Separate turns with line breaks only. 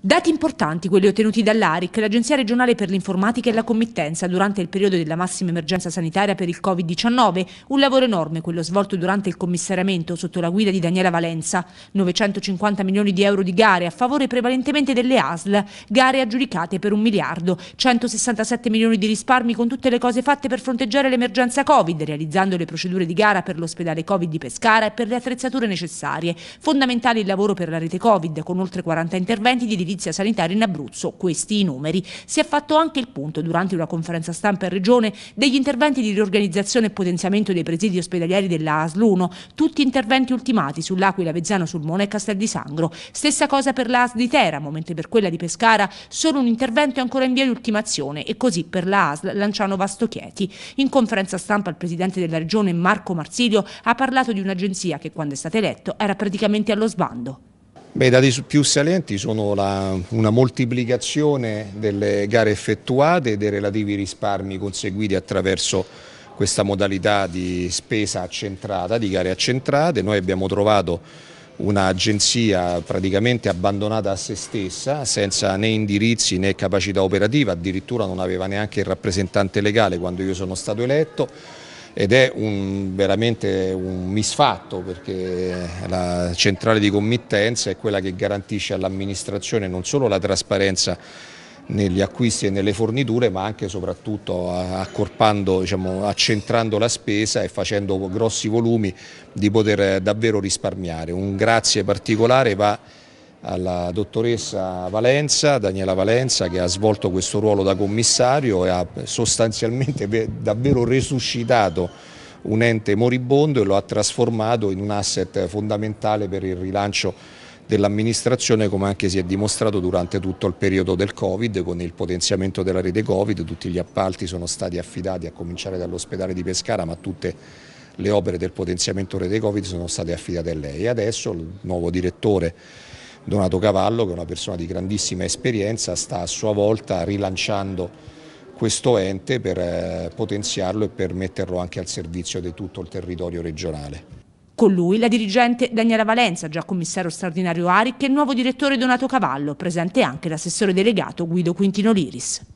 Dati importanti quelli ottenuti dall'ARIC, l'Agenzia regionale per l'informatica e la committenza, durante il periodo della massima emergenza sanitaria per il Covid-19, un lavoro enorme quello svolto durante il commissariamento sotto la guida di Daniela Valenza, 950 milioni di euro di gare a favore prevalentemente delle ASL, gare aggiudicate per un miliardo, 167 milioni di risparmi con tutte le cose fatte per fronteggiare l'emergenza Covid, realizzando le procedure di gara per l'ospedale Covid di Pescara e per le attrezzature necessarie. Fondamentale il lavoro per la rete Covid, con oltre 40 interventi di edilizia sanitaria in Abruzzo, questi i numeri. Si è fatto anche il punto durante una conferenza stampa in Regione degli interventi di riorganizzazione e potenziamento dei presidi ospedalieri della ASL 1, tutti interventi ultimati sull'Aquila, Vezzano, Sulmona e Castel di Sangro. Stessa cosa per la ASL di Teramo, mentre per quella di Pescara solo un intervento è ancora in via di ultimazione e così per la ASL Lanciano Vastochieti. In conferenza stampa il presidente della Regione Marco Marsilio ha parlato di un'agenzia che quando è stata eletto era praticamente allo sbando.
Beh, I dati più salienti sono la, una moltiplicazione delle gare effettuate e dei relativi risparmi conseguiti attraverso questa modalità di spesa accentrata, di gare accentrate. Noi abbiamo trovato un'agenzia praticamente abbandonata a se stessa, senza né indirizzi né capacità operativa, addirittura non aveva neanche il rappresentante legale quando io sono stato eletto ed è un, veramente un misfatto perché la centrale di committenza è quella che garantisce all'amministrazione non solo la trasparenza negli acquisti e nelle forniture ma anche e soprattutto accorpando, diciamo, accentrando la spesa e facendo grossi volumi di poter davvero risparmiare. Un grazie particolare va alla dottoressa Valenza, Daniela Valenza, che ha svolto questo ruolo da commissario e ha sostanzialmente davvero resuscitato un ente moribondo e lo ha trasformato in un asset fondamentale per il rilancio dell'amministrazione come anche si è dimostrato durante tutto il periodo del Covid con il potenziamento della rete Covid, tutti gli appalti sono stati affidati a cominciare dall'ospedale di Pescara ma tutte le opere del potenziamento rete Covid sono state affidate a lei. e Adesso il nuovo direttore Donato Cavallo, che è una persona di grandissima esperienza, sta a sua volta rilanciando questo ente per eh, potenziarlo e per metterlo anche al servizio di tutto il territorio regionale.
Con lui la dirigente Daniela Valenza, già commissario straordinario ARIC, e il nuovo direttore Donato Cavallo, presente anche l'assessore delegato Guido Quintino Liris.